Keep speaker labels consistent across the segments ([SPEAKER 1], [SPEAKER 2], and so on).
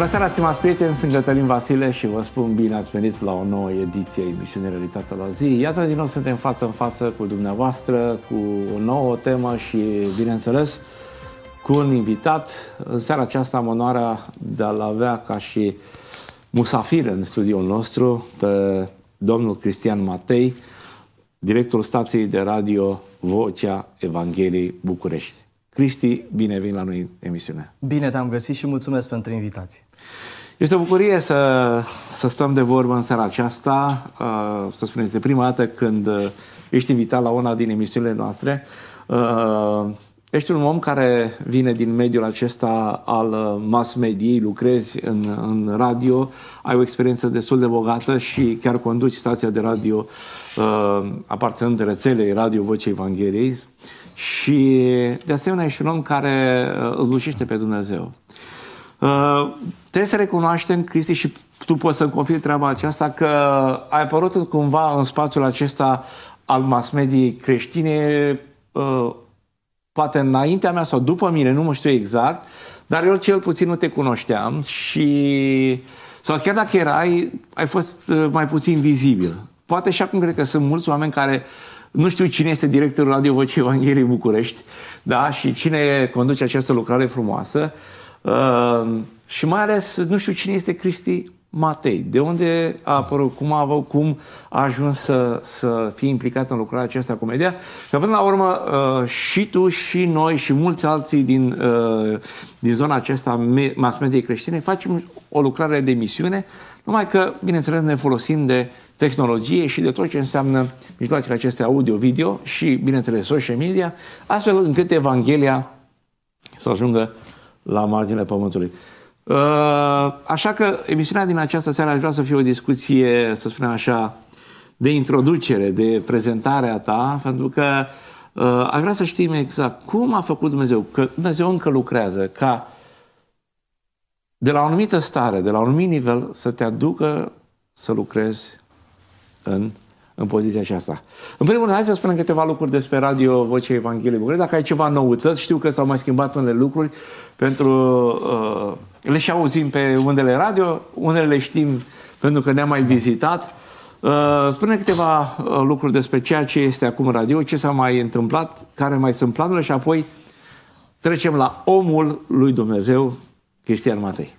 [SPEAKER 1] Bună seara, stimați prieteni, sunt Gătălin Vasile și vă spun bine ați venit la o nouă ediție a emisiunii Realitatea la zi. Iată, din nou suntem față în față cu dumneavoastră, cu o nouă temă și, bineînțeles, cu un invitat. În seara aceasta am onoarea de a-l avea ca și musafir în studioul nostru pe domnul Cristian Matei, directorul stației de radio Vocea Evangheliei București. Cristi, bine vin la noi emisiune. Bine te-am găsit și mulțumesc pentru invitație. Este o bucurie să, să stăm de vorbă în seara aceasta. Uh, să spunem, este prima dată când uh, ești invitat la una din emisiunile noastre. Uh, ești un om care vine din mediul acesta al uh, mass mediei, lucrezi în, în radio, ai o experiență destul de bogată și chiar conduci stația de radio uh, aparținând rețelei Radio Vocea Evangheliei și de asemenea ești un om care uh, îți pe Dumnezeu. Uh, Trebuie să recunoaștem, Cristi, și tu poți să-mi confirmi treaba aceasta, că ai apărut cumva în spațiul acesta al mass mediei creștine, uh, poate înaintea mea sau după mine, nu mă știu exact, dar eu cel puțin nu te cunoșteam și... Sau chiar dacă erai, ai fost uh, mai puțin vizibil. Poate și acum cred că sunt mulți oameni care nu știu cine este directorul Radio Vocea Evangheliei București, da, și cine conduce această lucrare frumoasă. Uh, și mai ales, nu știu cine este Cristi Matei. De unde a apărut, cum a, avut, cum a ajuns să, să fie implicat în lucrarea aceasta cu media. Că până la urmă uh, și tu și noi și mulți alții din, uh, din zona aceasta mass media creștine facem o lucrare de misiune, numai că, bineînțeles, ne folosim de tehnologie și de tot ce înseamnă mijloacele acestea audio-video și, bineînțeles, social media, astfel încât Evanghelia să ajungă la marginile Pământului. Uh, așa că emisiunea din această seară aș vrea să fie o discuție, să spunem așa, de introducere, de prezentarea ta, pentru că uh, aș vrea să știm exact cum a făcut Dumnezeu, că Dumnezeu încă lucrează ca de la o anumită stare, de la un anumit nivel, să te aducă să lucrezi în în poziția aceasta. În primul rând, hai să spunem câteva lucruri despre Radio Vocea Evangheliei București. Dacă ai ceva noutăți, știu că s-au mai schimbat unele lucruri pentru... Uh, le și auzim pe undele radio, unele le știm pentru că ne-am mai vizitat. Uh, spune câteva uh, lucruri despre ceea ce este acum radio, ce s-a mai întâmplat, care mai sunt planurile și apoi trecem la omul lui Dumnezeu, Cristian Matei.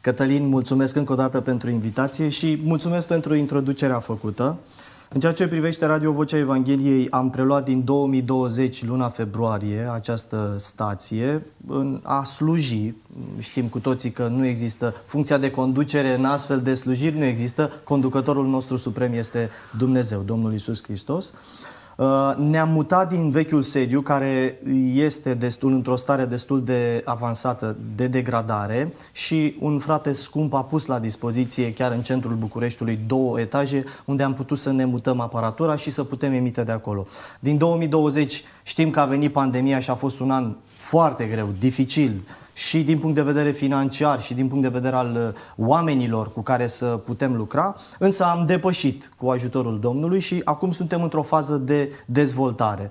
[SPEAKER 1] Cătălin, mulțumesc încă o dată pentru invitație și mulțumesc pentru introducerea
[SPEAKER 2] făcută. Uh, în ceea ce privește Radio Vocea Evangheliei, am preluat din 2020, luna februarie, această stație în a sluji. Știm cu toții că nu există funcția de conducere în astfel de slujiri, nu există. Conducătorul nostru suprem este Dumnezeu, Domnul Isus Hristos. Uh, Uh, ne-am mutat din vechiul sediu, care este destul, într-o stare destul de avansată de degradare și un frate scump a pus la dispoziție, chiar în centrul Bucureștiului, două etaje, unde am putut să ne mutăm aparatura și să putem emite de acolo. Din 2020 știm că a venit pandemia și a fost un an foarte greu, dificil, și din punct de vedere financiar și din punct de vedere al uh, oamenilor cu care să putem lucra, însă am depășit cu ajutorul Domnului și acum suntem într-o fază de dezvoltare.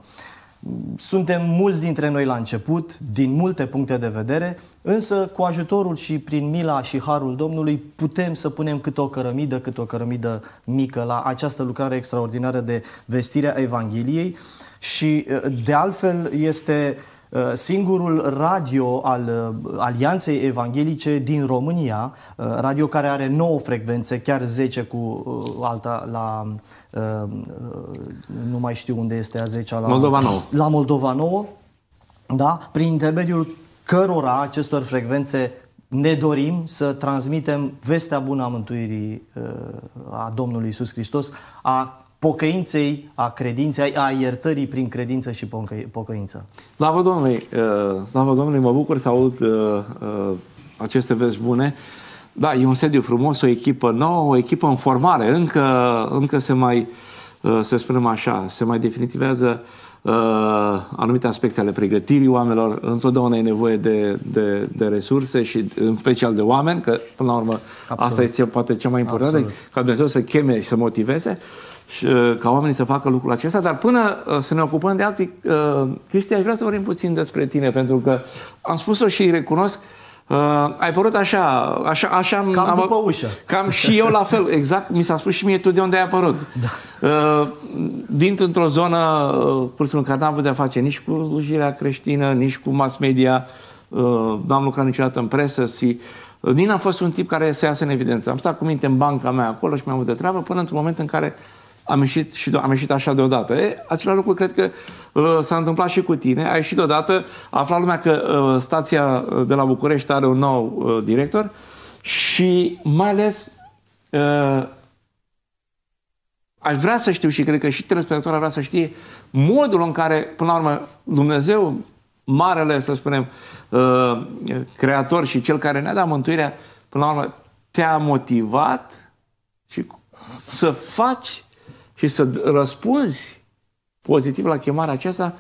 [SPEAKER 2] Suntem mulți dintre noi la început, din multe puncte de vedere, însă cu ajutorul și prin mila și harul Domnului putem să punem cât o cărămidă, cât o cărămidă mică la această lucrare extraordinară de vestire a Evangheliei și uh, de altfel este uh, Uh, singurul radio al uh, Alianței Evanghelice din România, uh, radio care are 9 frecvențe, chiar 10 cu alta la nu mai știu unde este a 10 la Moldova 9. La Moldova 9, da, prin intermediul cărora acestor frecvențe ne dorim să transmitem vestea bună a mântuirii a Domnului Isus Hristos, a pocăinței, a credinței, a iertării prin credință și pocăință.
[SPEAKER 1] Slavă Domnului! Uh, slavă Domnului! Mă bucur să aud uh, uh, aceste vești bune. Da, e un sediu frumos, o echipă nouă, o echipă în formare. Încă, încă se mai, să spunem așa, se mai definitivează anumite aspecte ale pregătirii oamenilor. Întotdeauna e nevoie de, de, de resurse și în special de oameni, că până la urmă Absolut. asta este poate cea mai importantă, Absolut. ca Dumnezeu să cheme și să motiveze. Uh, și, uh, ca oamenii să facă lucrul acesta, dar până uh, să ne ocupăm de alții, uh, Cristi, aș vrea să vorbim puțin despre tine, pentru că am spus-o și recunosc, ai părut așa, așa, așa cam am, după ușă. Cam și eu la fel, exact, mi s-a spus și mie tu de unde ai apărut. Da. dintr dintr-o zonă, pur și simplu, care n-am avut de-a face nici cu slujirea creștină, nici cu mass media, uh, n-am lucrat niciodată în presă și Nina a fost un tip care se iasă în evidență. Am stat cu minte în banca mea acolo și mi-am avut de treabă până într-un moment în care uh, am ieșit, și, am ieșit așa deodată. E, același lucru cred că uh, s-a întâmplat și cu tine. Ai ieșit deodată, a aflat lumea că uh, stația uh, de la București are un nou uh, director și mai ales uh, aș vrea să știu și cred că și telespectatorul vrea să știe modul în care, până la urmă, Dumnezeu, marele, să spunem, uh, creator și cel care ne-a dat mântuirea, până la urmă, te-a motivat și să faci și să răspunzi pozitiv la chemarea aceasta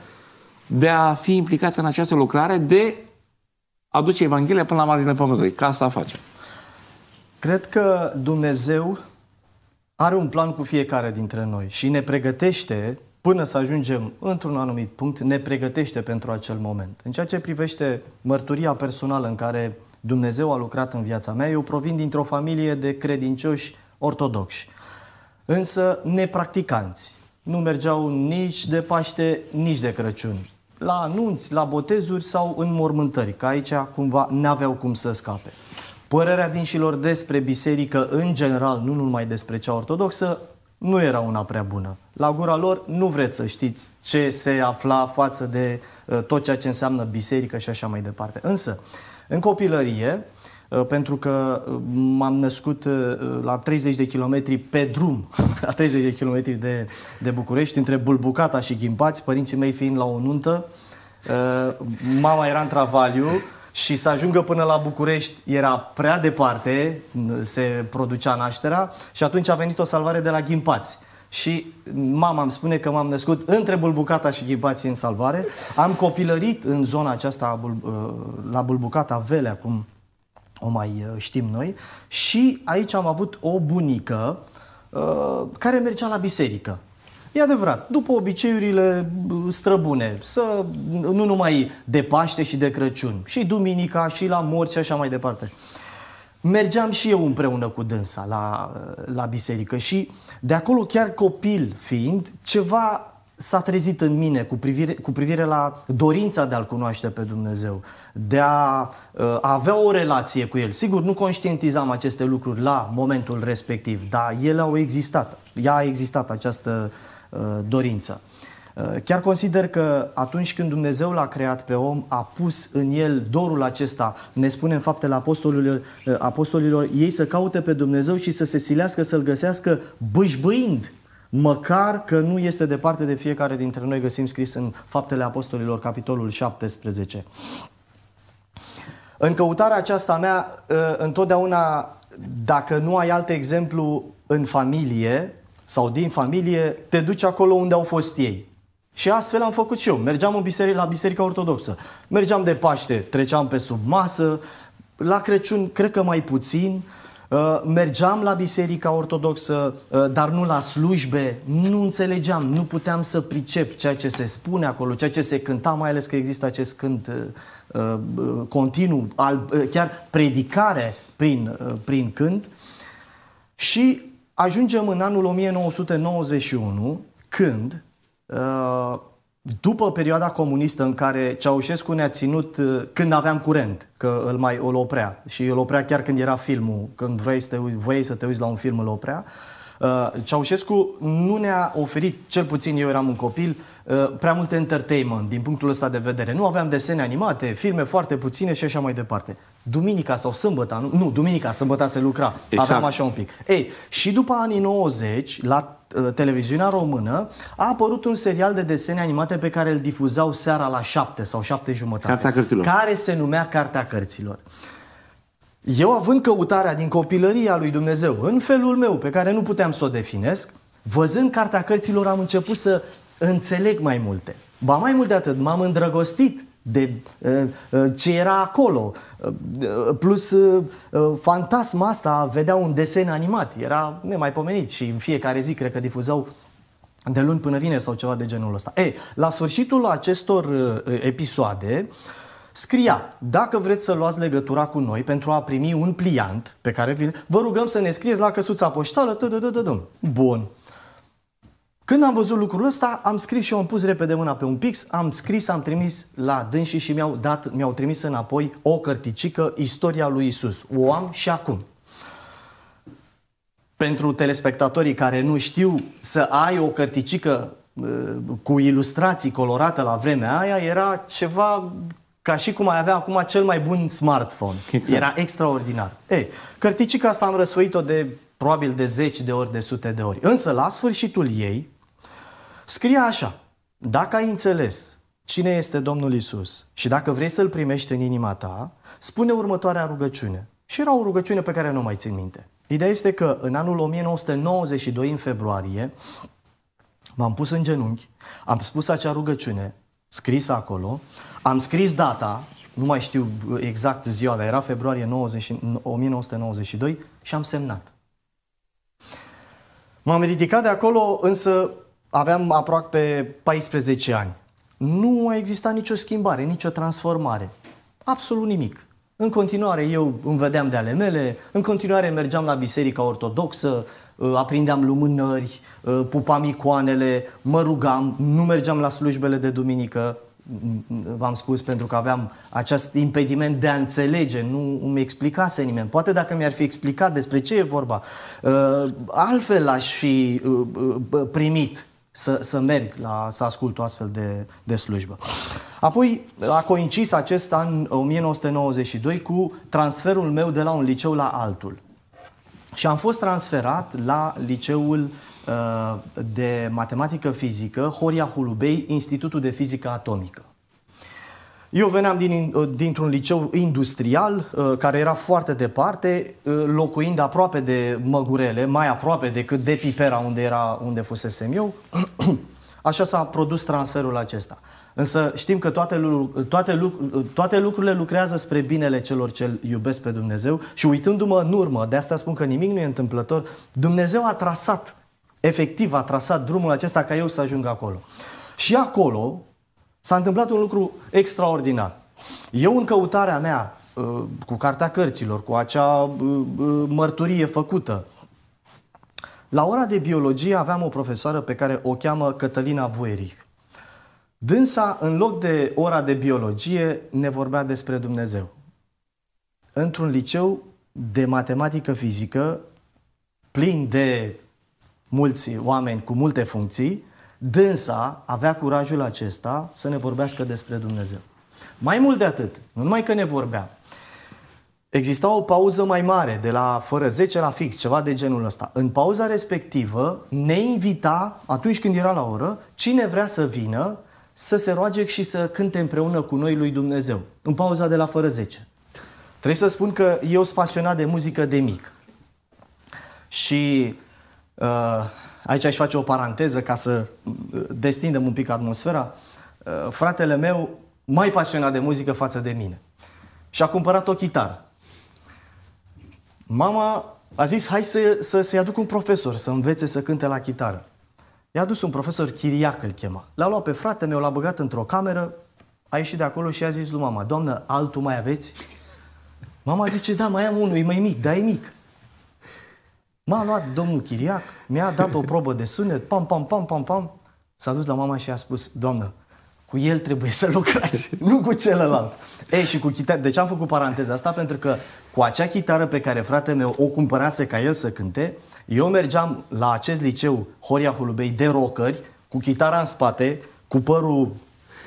[SPEAKER 1] de a fi implicat în această lucrare de a duce Evanghelia până la marginea pământului. Ca asta facem.
[SPEAKER 2] Cred că Dumnezeu are un plan cu fiecare dintre noi și ne pregătește până să ajungem într-un anumit punct, ne pregătește pentru acel moment. În ceea ce privește mărturia personală în care Dumnezeu a lucrat în viața mea, eu provin dintr-o familie de credincioși ortodoxi însă nepracticanți. Nu mergeau nici de Paște, nici de Crăciun. La anunți, la botezuri sau în mormântări, că aici cumva n-aveau cum să scape. Părerea dinșilor despre biserică în general, nu numai despre cea ortodoxă, nu era una prea bună. La gura lor nu vreți să știți ce se afla față de uh, tot ceea ce înseamnă biserică și așa mai departe. Însă, în copilărie, Uh, pentru că uh, m-am născut uh, la 30 de kilometri pe drum, la 30 de kilometri de, de București, între Bulbucata și Ghimbați, părinții mei fiind la o nuntă, mama era în travaliu, și să ajungă până la București era prea departe, se producea nașterea și atunci a venit o salvare de la Ghimbați. Și mama îmi spune că m-am născut între Bulbucata și Ghimpații în salvare. Am copilărit în zona aceasta la Bulbucata, Velea, cum o mai uh, știm noi. Și aici am avut o bunică uh, care mergea la biserică. E adevărat, după obiceiurile uh, străbune, să nu numai de Paște și de Crăciun, și duminica, și la morți și așa mai departe. Mergeam și eu împreună cu dânsa la, la biserică și de acolo chiar copil fiind, ceva s-a trezit în mine cu privire, cu privire la dorința de a-L cunoaște pe Dumnezeu, de a, a uh, avea o relație cu El. Sigur, nu conștientizam aceste lucruri la momentul respectiv, dar ele au existat. Ea a existat această uh, dorință. Uh, chiar consider că atunci când Dumnezeu l-a creat pe om, a pus în el dorul acesta, ne spune în faptele apostolilor, uh, apostolilor ei să caute pe Dumnezeu și să se silească, să-L găsească bâșbâind măcar că nu este departe de fiecare dintre noi, găsim scris în Faptele Apostolilor, capitolul 17. În căutarea aceasta mea, ă, întotdeauna, dacă nu ai alt exemplu în familie sau din familie, te duci acolo unde au fost ei. Și astfel am făcut și eu. Mergeam în biserică, la Biserica Ortodoxă. Mergeam de Paște, treceam pe sub masă, la Crăciun cred că mai puțin, uh, Uh, mergeam la biserica ortodoxă, uh, dar nu la slujbe, nu înțelegeam, nu puteam să pricep ceea ce se spune acolo, ceea ce se cânta, mai ales că există acest cânt uh, continuu, chiar predicare prin, prin cânt. Și ajungem în anul 1991, când după perioada comunistă în care Ceaușescu ne-a ținut uh, când aveam curent, că îl mai îl oprea și îl oprea chiar când era filmul, când vrei să te, voiei să te uiți la un film îl oprea, uh, Ceaușescu nu ne-a oferit, cel puțin eu eram un copil, uh, prea multe entertainment din punctul ăsta de vedere. Nu aveam desene animate, filme foarte puține și așa mai departe duminica sau sâmbătă, nu, nu duminica, sâmbătă se lucra, exact. aveam așa un pic. Ei, și după anii 90, la uh, televiziunea română, a apărut un serial de desene animate pe care îl difuzau seara la 7 sau 7 jumătate. Cartea cărților. Care se numea Cartea cărților. Eu având căutarea din copilăria lui Dumnezeu în felul meu, pe care nu puteam să o definesc, văzând Cartea cărților am început să înțeleg mai multe. Ba mai mult de atât, m-am îndrăgostit de uh, uh, ce era acolo. Uh, plus fantasma asta vedea un desen animat, era nemaipomenit și în fiecare zi cred că difuzau de luni până vineri sau ceva de genul ăsta. Ei, la sfârșitul acestor episoade scria, dacă vreți să luați legătura cu noi pentru a primi un pliant pe care vi vă rugăm să ne scrieți la căsuța poștală, Bun. Când am văzut lucrul ăsta, am scris și eu am pus repede mâna pe un pix, am scris, am trimis la dânsii și mi-au, dat, mi-au trimis înapoi o cărticică, istoria lui Isus. O am și acum. Pentru telespectatorii care nu știu, să ai o cărticică uh, cu ilustrații colorate la vremea aia era ceva ca și cum ai avea acum cel mai bun smartphone. Exact. Era extraordinar. Ei, cărticica asta am răsfoit-o de probabil de zeci de ori, de sute de ori. Însă la sfârșitul ei, Scrie așa, dacă ai înțeles cine este Domnul Isus și dacă vrei să-L primești în inima ta, spune următoarea rugăciune. Și era o rugăciune pe care nu mai țin minte. Ideea este că în anul 1992, în februarie, m-am pus în genunchi, am spus acea rugăciune scris acolo, am scris data, nu mai știu exact ziua, dar era februarie 90, 1992 și am semnat. M-am ridicat de acolo, însă aveam aproape 14 ani. Nu a existat nicio schimbare, nicio transformare. Absolut nimic. În continuare eu îmi vedeam de ale mele, în continuare mergeam la biserica ortodoxă, uh, aprindeam lumânări, uh, pupam icoanele, mă rugam, nu mergeam la slujbele de duminică, mm, v-am spus, pentru că aveam acest impediment de a înțelege, nu îmi explicase nimeni. Poate dacă mi-ar fi explicat despre ce e vorba, uh, altfel aș fi primit să, să merg la, să ascult o astfel de, de slujbă. Apoi a coincis acest an 1992 uh, cu transferul meu de la un liceu la altul. Și am fost transferat la liceul uh, de matematică fizică Horia Hulubei, Institutul de Fizică Atomică. Eu veneam din, uh, dintr-un liceu industrial uh, care era foarte departe, uh, locuind aproape de Măgurele, mai aproape decât de Pipera unde, era, unde fusesem eu. Așa s-a produs transferul acesta. Însă știm că toate, toate, toate lucrurile lucrează spre binele celor ce iubesc pe Dumnezeu și uitându-mă în urmă, de asta spun că nimic nu e întâmplător, Dumnezeu a trasat, efectiv a trasat drumul acesta ca eu să ajung acolo. Și acolo, S-a întâmplat un lucru extraordinar. Eu, în căutarea mea uh, cu Cartea Cărților, cu acea uh, uh, mărturie făcută, la ora de biologie aveam o profesoară pe care o cheamă Cătălina Vuerich. Dânsa, în loc de ora de biologie, ne vorbea despre Dumnezeu. Într-un liceu de matematică fizică, plin de mulți oameni cu multe funcții, dânsa avea curajul acesta să ne vorbească despre Dumnezeu. Mai mult de atât, nu numai că ne vorbea, exista o pauză mai mare, de la fără 10 la fix, ceva de genul ăsta. În pauza respectivă ne invita, atunci când era la oră, cine vrea să vină să se roage și să cânte împreună cu noi lui Dumnezeu. În pauza de la fără 10. Trebuie să spun că eu sunt pasionat de muzică de mic. Și uh, Aici aș face o paranteză ca să uh, destindem un pic atmosfera. Uh, fratele meu, mai pasionat de muzică față de mine, și-a cumpărat o chitară. Mama a zis, hai să, să, să-i aduc un profesor să învețe să cânte la chitară. I-a adus un profesor, Chiriac îl chema. L-a luat pe frate meu, l-a băgat într-o cameră, a ieșit de acolo și a zis lui mama, doamnă, altul mai aveți? Mama zice, da, mai am unul, e mai mic, dar e mic. M-a luat domnul Chiriac, mi-a dat o probă de sunet, pam, pam, pam, pam, pam. S-a dus la mama și a spus, doamnă, cu el trebuie să lucrați, nu cu celălalt. Ei, și cu chitară. Deci am făcut paranteza asta pentru că cu acea chitară pe care fratele meu o cumpărase ca el să cânte, eu mergeam la acest liceu Horia Hulubei de rockeri, cu chitara în spate, cu părul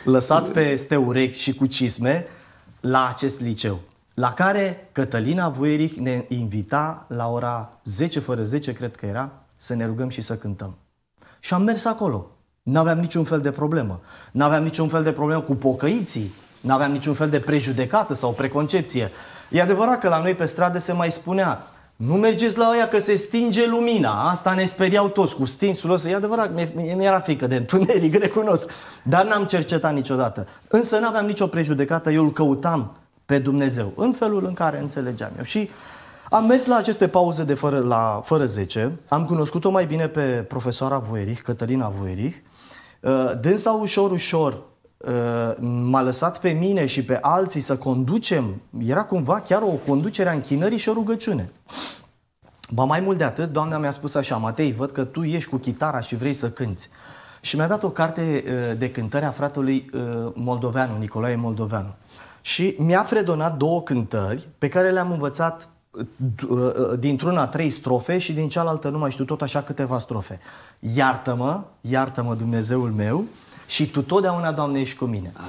[SPEAKER 2] lăsat pe steurechi și cu cisme, la acest liceu la care Cătălina Vuierich ne invita la ora 10 fără 10, cred că era, să ne rugăm și să cântăm. Și am mers acolo. N-aveam niciun fel de problemă. N-aveam niciun fel de problemă cu pocăiții. N-aveam niciun fel de prejudecată sau preconcepție. E adevărat că la noi pe stradă se mai spunea nu mergeți la aia că se stinge lumina. Asta ne speriau toți cu stinsul ăsta. E adevărat, mi era frică de întuneric, recunosc. Dar n-am cercetat niciodată. Însă n-aveam nicio prejudecată, eu îl căutam pe Dumnezeu, în felul în care înțelegeam eu. Și am mers la aceste pauze de fără, la, fără 10, am cunoscut-o mai bine pe profesoara Voierich, Cătălina Voierich. Uh, dânsa ușor, ușor uh, m-a lăsat pe mine și pe alții să conducem, era cumva chiar o conducere a închinării și o rugăciune. Ba mai mult de atât, doamna mi-a spus așa, Matei, văd că tu ești cu chitara și vrei să cânți. Și mi-a dat o carte uh, de cântări a fratelui Moldoveanu, Nicolae Moldoveanu și mi-a fredonat două cântări pe care le-am învățat uh, uh, dintr-una trei strofe și din cealaltă nu mai știu tot așa câteva strofe. Iartă-mă, iartă-mă Dumnezeul meu și tu totdeauna, Doamne, ești cu mine. Ah.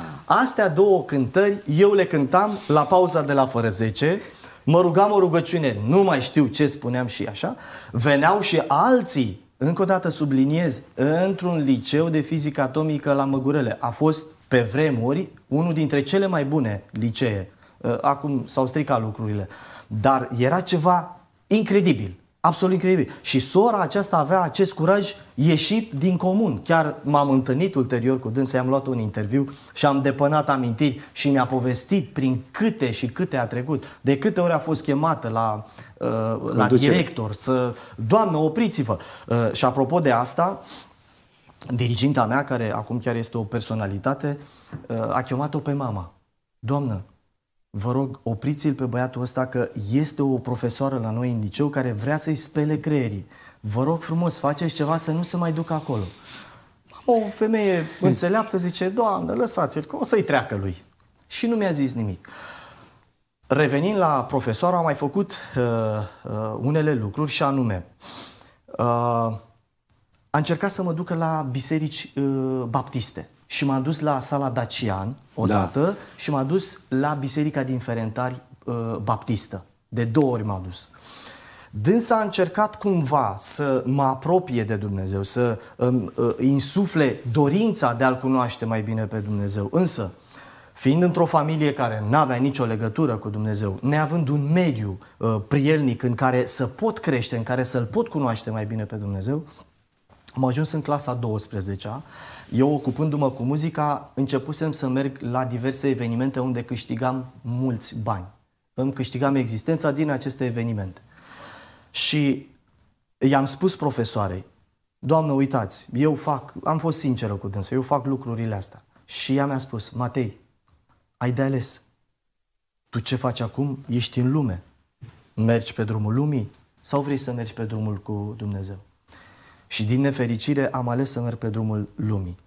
[SPEAKER 2] Astea două cântări eu le cântam la pauza de la fără 10, mă rugam o rugăciune, nu mai știu ce spuneam și așa, veneau și alții, încă o dată subliniez, într-un liceu de fizică atomică la Măgurele. A fost pe vremuri unul dintre cele mai bune licee. Uh, acum s-au stricat lucrurile. Dar era ceva incredibil. Absolut incredibil. Și sora aceasta avea acest curaj ieșit din comun. Chiar m-am întâlnit ulterior cu dânsa, i-am luat un interviu și am depănat amintiri și ne-a povestit prin câte și câte a trecut, de câte ori a fost chemată la, uh, la director să, Doamne, opriți-vă! Uh, și apropo de asta, diriginta mea, care acum chiar este o personalitate, uh, a chemat-o pe mama. Doamnă, vă rog, opriți-l pe băiatul ăsta că este o profesoară la noi în liceu care vrea să-i spele creierii. Vă rog frumos, faceți ceva să nu se mai ducă acolo. O femeie hmm. înțeleaptă zice, doamnă, lăsați-l, că o să-i treacă lui. Și nu mi-a zis nimic. Revenind la profesoară, am mai făcut uh, uh, unele lucruri și anume... Uh, a încercat să mă ducă la biserici uh, baptiste. Și m-a dus la sala Dacian odată da. și m-a dus la biserica din Ferentari uh, baptistă. De două ori m-a dus. Dânsa a încercat cumva să mă apropie de Dumnezeu, să îmi um, uh, insufle dorința de a-L cunoaște mai bine pe Dumnezeu. Însă, fiind într-o familie care nu avea nicio legătură cu Dumnezeu, neavând un mediu uh, prielnic în care să pot crește, în care să-L pot cunoaște mai bine pe Dumnezeu, am ajuns în clasa 12-a. Eu, ocupându-mă cu muzica, începusem să merg la diverse evenimente unde câștigam mulți bani. Îmi câștigam existența din aceste evenimente. Și i-am spus profesoarei, Doamnă, uitați, eu fac, am fost sinceră cu dânsă, eu fac lucrurile astea. Și ea mi-a spus, Matei, ai de ales. Tu ce faci acum? Ești în lume. Mergi pe drumul lumii sau vrei să mergi pe drumul cu Dumnezeu? și din nefericire am ales să merg pe drumul lumii.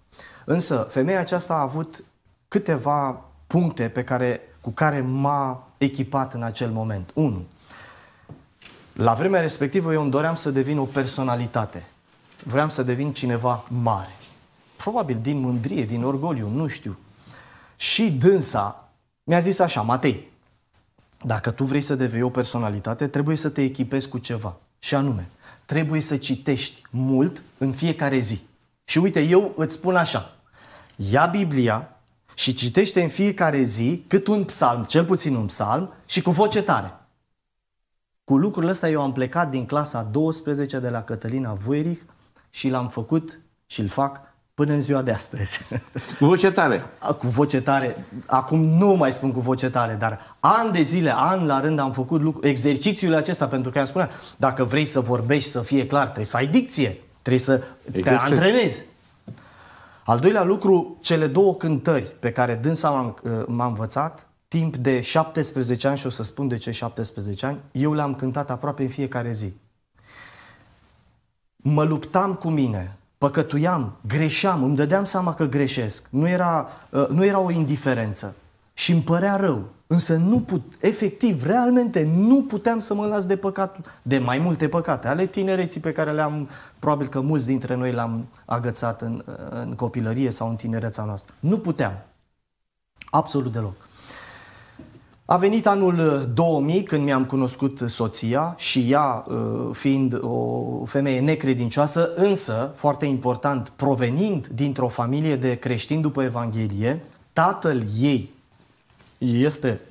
[SPEAKER 2] Însă, femeia aceasta a avut câteva puncte pe care, cu care m-a echipat în acel moment. 1. La vremea respectivă eu îmi doream să devin o personalitate. Vreau să devin cineva mare. Probabil din mândrie, din orgoliu, nu știu. Și dânsa mi-a zis așa, Matei, dacă tu vrei să devii o personalitate, trebuie să te echipezi cu ceva. Și anume, trebuie să citești mult în fiecare zi. Și uite, eu îți spun așa, ia Biblia și citește în fiecare zi cât un psalm, cel puțin un psalm, și cu voce tare. Cu lucrul ăsta eu am plecat din clasa 12 de la Cătălina Voierich și l-am făcut și îl fac până în ziua de astăzi. Cu voce tare. Cu voce tare. Acum nu mai spun cu voce tare, dar an de zile, an la rând am făcut lucru, exercițiul acesta, pentru că am spunea, dacă vrei să vorbești, să fie clar, trebuie să ai dicție, trebuie să Exercezi. te antrenezi. Al doilea lucru, cele două cântări pe care dânsa m-am, m-a învățat, timp de 17 ani, și o să spun de ce 17 ani, eu le-am cântat aproape în fiecare zi. Mă luptam cu mine, păcătuiam, greșeam, îmi dădeam seama că greșesc. Nu era, ă, nu era o indiferență. Și îmi părea rău. Însă nu put, efectiv, realmente nu puteam să mă las de păcat, de mai multe păcate, ale tinereții pe care le-am, probabil că mulți dintre noi le-am agățat în, în copilărie sau în tinereța noastră. Nu puteam. Absolut deloc. A venit anul 2000 uh, când mi-am cunoscut soția și ea uh, fiind o femeie necredincioasă, însă, foarte important, provenind dintr-o familie de creștini după Evanghelie, tatăl ei este,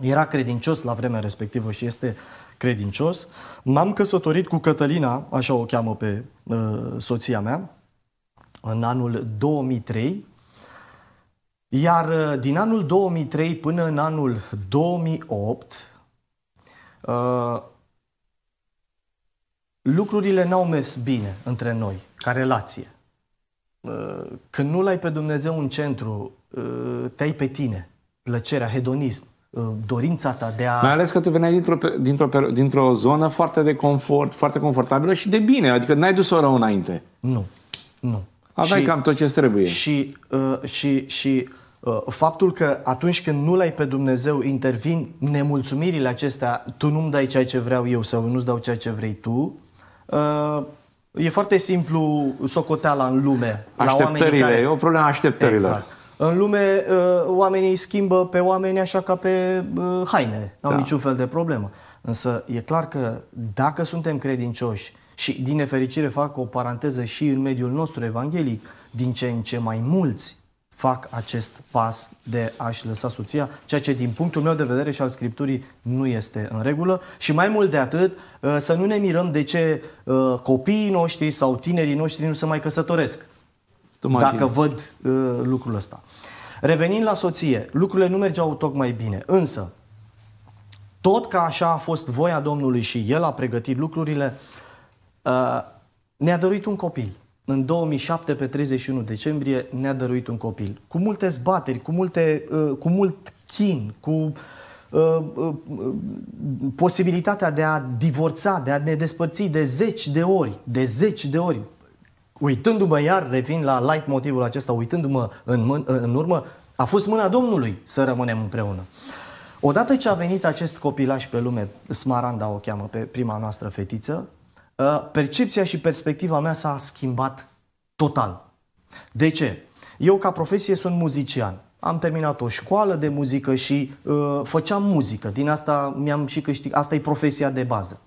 [SPEAKER 2] era credincios la vremea respectivă și este credincios. M-am căsătorit cu Cătălina, așa o cheamă pe uh, soția mea, în anul 2003, iar uh, din anul 2003 până în anul 2008, uh, lucrurile n-au mers bine între noi, ca relație. Uh, când nu l-ai pe Dumnezeu în centru, te ai pe tine, plăcerea, hedonism, dorința ta de a... Mai ales
[SPEAKER 1] că tu veneai dintr-o, dintr-o, dintr-o zonă foarte de confort, foarte confortabilă și de bine, adică n-ai dus o rău înainte.
[SPEAKER 2] Nu, nu. Aveai și, cam tot ce
[SPEAKER 1] trebuie. Și, uh, și, și Uh,
[SPEAKER 2] faptul că atunci când nu l-ai pe Dumnezeu intervin nemulțumirile acestea, tu nu-mi dai ceea ce vreau eu sau nu-ți dau ceea ce vrei tu, uh, e foarte simplu socoteala în lume. Așteptările, la care... e o problemă
[SPEAKER 1] așteptărilor. Exact.
[SPEAKER 2] În lume, uh, oamenii schimbă pe oameni așa ca pe haine, nu au da. niciun fel de problemă. Însă e clar că dacă suntem credincioși și din nefericire fac o paranteză și în mediul nostru evanghelic, din ce în ce mai mulți fac acest pas de a-și lăsa soția, ceea ce din punctul meu de vedere și al Scripturii nu este în regulă. Și mai mult de atât, uh, să nu ne mirăm de ce uh, copiii noștri sau tinerii noștri nu se mai căsătoresc.
[SPEAKER 1] Tu dacă văd
[SPEAKER 2] uh, lucrul ăsta. Revenind la soție, lucrurile nu mergeau tocmai bine, însă tot ca așa a fost voia Domnului și El a pregătit lucrurile, ne-a dorit un copil în 2007, pe 31 decembrie, ne-a dăruit un copil. Cu multe zbateri, cu, multe, uh, cu mult chin, cu uh, uh, posibilitatea de a divorța, de a ne despărți de zeci de ori, de zeci de ori, uitându-mă iar, revin la light motivul acesta, uitându-mă în, mân- în urmă, a fost mâna Domnului să rămânem împreună. Odată ce a venit acest copilaș pe lume, Smaranda o cheamă pe prima noastră fetiță, Uh, percepția și perspectiva mea s-a schimbat total. De ce? Eu ca profesie sunt muzician. Am terminat o școală de muzică și uh, făceam muzică. Din asta mi-am și câștigat. Asta e profesia de bază.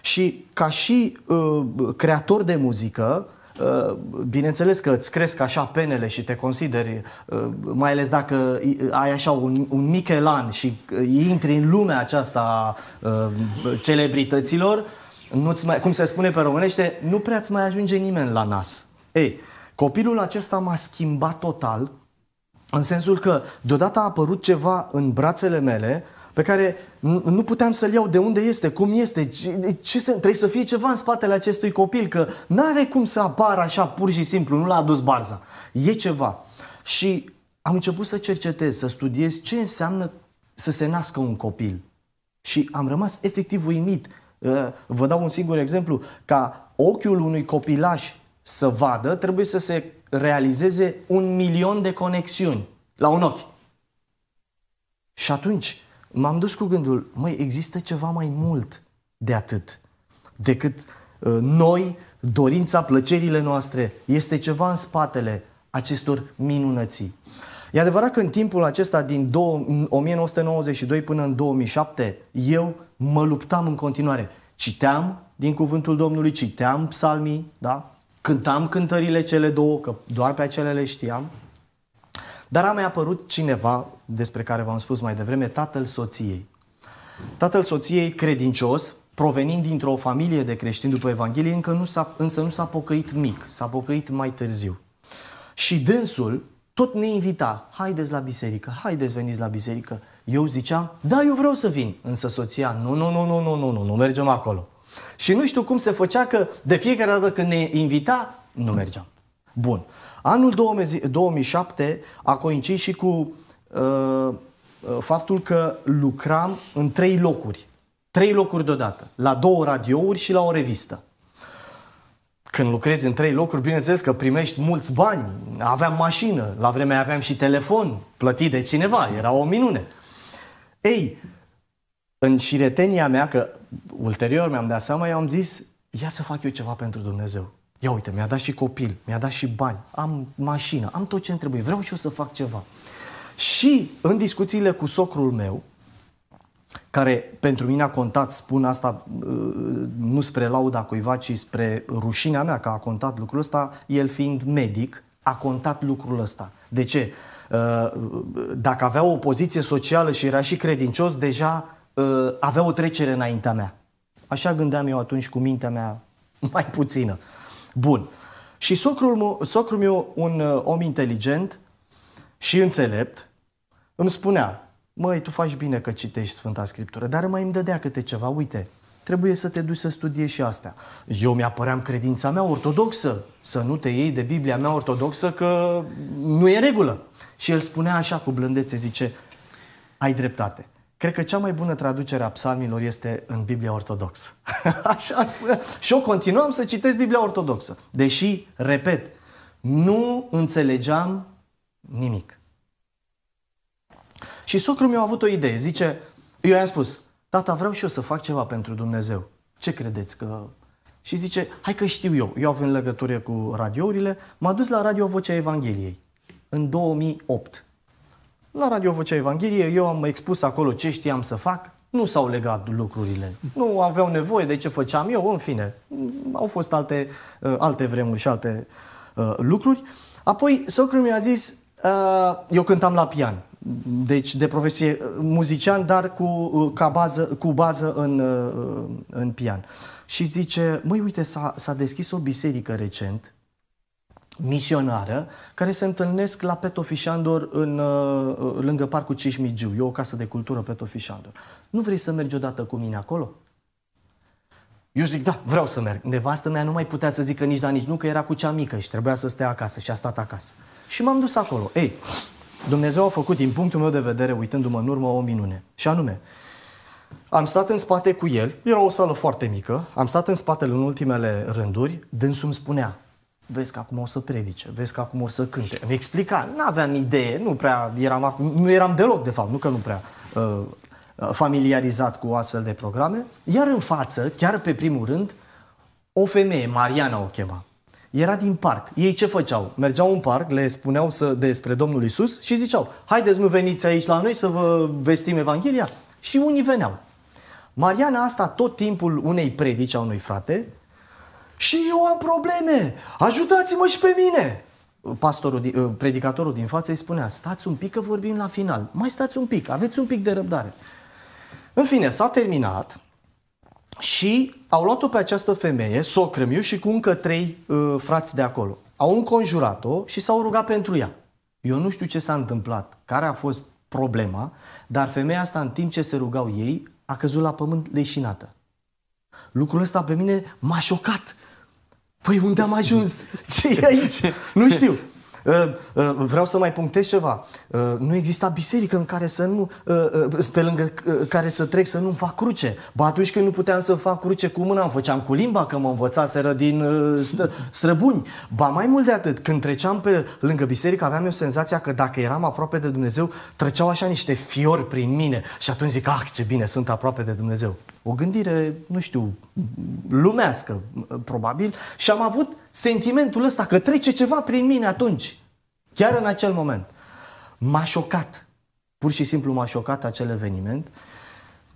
[SPEAKER 2] Și ca și uh, creator de muzică, uh, bineînțeles că îți cresc așa penele și te consideri, uh, mai ales dacă ai așa un, un mic elan și uh, intri în lumea aceasta uh, celebrităților, nu-ți mai, cum se spune pe românește, nu prea-ți mai ajunge nimeni la nas. Ei, copilul acesta m-a schimbat total, în sensul că deodată a apărut ceva în brațele mele pe care nu puteam să-l iau de unde este, cum este, ce, ce se, trebuie să fie ceva în spatele acestui copil, că nu are cum să apară așa pur și simplu, nu l-a adus barza. E ceva. Și am început să cercetez, să studiez ce înseamnă să se nască un copil. Și am rămas efectiv uimit Eh, vă dau un singur exemplu. Ca ochiul unui copilaș să vadă, trebuie să se realizeze un milion de conexiuni la un ochi. Și atunci m-am dus cu gândul, măi, există ceva mai mult de atât decât eh, noi, dorința, plăcerile noastre. Este ceva în spatele acestor minunății. E adevărat că în timpul acesta din 1992 până în 2007 eu mă luptam în continuare. Citeam din cuvântul Domnului, citeam psalmii, da? cântam cântările cele două, că doar pe acele le știam. Dar a mai apărut cineva despre care v-am spus mai devreme, tatăl soției. Tatăl soției credincios, provenind dintr-o familie de creștini după Evanghelie, încă nu s-a, însă nu s-a pocăit mic, s-a pocăit mai târziu. Și dânsul tot ne invita, haideți la biserică, haideți veniți la biserică. Eu ziceam, da, eu vreau să vin, însă soția, nu, nu, nu, nu, nu, nu, nu, nu mergem acolo. Și nu știu cum se făcea că de fiecare dată când ne invita, nu mergeam. Bun. Anul 2007 a coincis și cu uh, uh, faptul că lucram în trei locuri. Trei locuri deodată. La două radiouri și la o revistă când lucrezi în trei locuri, bineînțeles că primești mulți bani. Aveam mașină, la vremea aveam și telefon plătit de cineva, era o minune. Ei, în șiretenia mea, că ulterior mi-am dat seama, eu am zis, ia să fac eu ceva pentru Dumnezeu. Ia uite, mi-a dat și copil, mi-a dat și bani, am mașină, am tot ce trebuie, vreau și eu să fac ceva. Și în discuțiile cu socrul meu, care pentru mine a contat, spun asta uh, nu spre lauda cuiva, ci spre rușinea mea că a contat lucrul ăsta, el fiind medic, a contat lucrul ăsta. De ce? Uh, dacă avea o poziție socială și era și credincios, deja uh, avea o trecere înaintea mea. Așa gândeam eu atunci cu mintea mea mai puțină. Bun. Și socrul meu, socrul meu un om inteligent și înțelept, îmi spunea, măi, tu faci bine că citești Sfânta Scriptură, dar mai îmi dădea câte ceva, uite, trebuie să te duci să studiezi și astea. Eu mi-apăream credința mea ortodoxă, să nu te iei de Biblia mea ortodoxă că nu e regulă. Și el spunea așa cu blândețe, zice, ai dreptate. Cred că cea mai bună traducere a psalmilor este în Biblia ortodoxă. așa spunea. Și eu continuam să citesc Biblia ortodoxă. Deși, repet, nu înțelegeam nimic. Și socrul mi a avut o idee. Zice, eu i-am spus, tata, vreau și eu să fac ceva pentru Dumnezeu. Ce credeți că... Și zice, hai că știu eu. Eu avem legătură cu radiourile. M-a dus la Radio Vocea Evangheliei în 2008. La Radio Vocea Evangheliei eu am expus acolo ce știam să fac. Nu s-au legat lucrurile. Nu aveau nevoie de ce făceam eu, în fine. Au fost alte, uh, alte vremuri și alte uh, lucruri. Apoi socrul mi-a zis, uh, eu cântam la pian deci de profesie muzician, dar cu, ca bază, cu bază în, uh, în pian. Și zice, măi, uite, s-a, deschis o biserică recent, misionară, care se întâlnesc la Petofișandor în, uh, lângă Parcul Cismigiu. E o casă de cultură Petofișandor. Nu vrei să mergi odată cu mine acolo? Eu zic, da, vreau să merg. Nevastă mea nu mai putea să zică nici da, nici nu, că era cu cea mică și trebuia să stea acasă și a stat acasă. Și m-am dus acolo. Ei, Dumnezeu a făcut, din punctul meu de vedere, uitându-mă în urmă, o minune. Și anume, am stat în spate cu el, era o sală foarte mică, am stat în spatele în ultimele rânduri, dânsul îmi spunea, vezi că acum o să predice, vezi că acum o să cânte. Îmi explica, nu aveam idee, nu prea eram, nu eram deloc de fapt, nu că nu prea uh, uh, familiarizat cu astfel de programe. Iar în față, chiar pe primul rând, o femeie, Mariana o chema era din parc. Ei ce făceau? Mergeau în parc, le spuneau să, despre Domnul Isus și ziceau, haideți nu veniți aici la noi să vă vestim Evanghelia? Și unii veneau. Mariana asta tot timpul unei predici a unui frate și eu am probleme, ajutați-mă și pe mine. Pastorul, uh, predicatorul din față îi spunea, stați un pic că vorbim la final, mai stați un pic, aveți un pic de răbdare. În fine, s-a terminat, și au luat-o pe această femeie, socrămiu și cu încă trei uh, frați de acolo. Au înconjurat-o și s-au rugat pentru ea. Eu nu știu ce s-a întâmplat, care a fost problema, dar femeia asta în timp ce se rugau ei a căzut la pământ leșinată. Lucrul ăsta pe mine m-a șocat. Păi unde am ajuns? ce e aici? Nu știu. Ă, ă, vreau să mai punctez ceva. Ă, nu exista biserică în care să nu, pe lângă care să trec să nu fac cruce. Ba atunci când nu puteam să fac cruce cu mâna, îmi făceam cu limba, că mă învățaseră din străbuni. Ba mai mult de atât, când treceam pe lângă biserică, aveam eu senzația că dacă eram aproape de Dumnezeu, treceau așa niște fiori prin mine. Și atunci zic, ah, ce bine, sunt aproape de Dumnezeu o gândire, nu știu, lumească, probabil, și am avut sentimentul ăsta că trece ceva prin mine atunci, chiar în acel moment. M-a șocat, pur și simplu m-a șocat acel eveniment.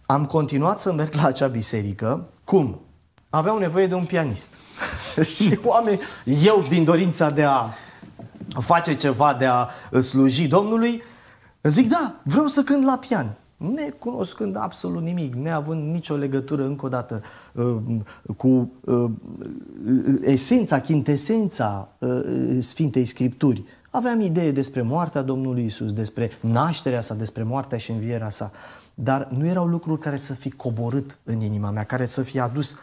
[SPEAKER 2] Am continuat să merg la acea biserică. Cum? Aveau nevoie de un pianist. și oameni, eu din dorința de a face ceva, de a sluji Domnului, zic, da, vreau să cânt la pian necunoscând absolut nimic, neavând nicio legătură încă o dată uh, cu uh, uh, esența, chintesența Sfintei Scripturi. Aveam idee despre moartea Domnului Isus, despre nașterea sa, despre moartea și învierea sa, dar nu erau lucruri care să fi coborât în inima mea, care să fi adus,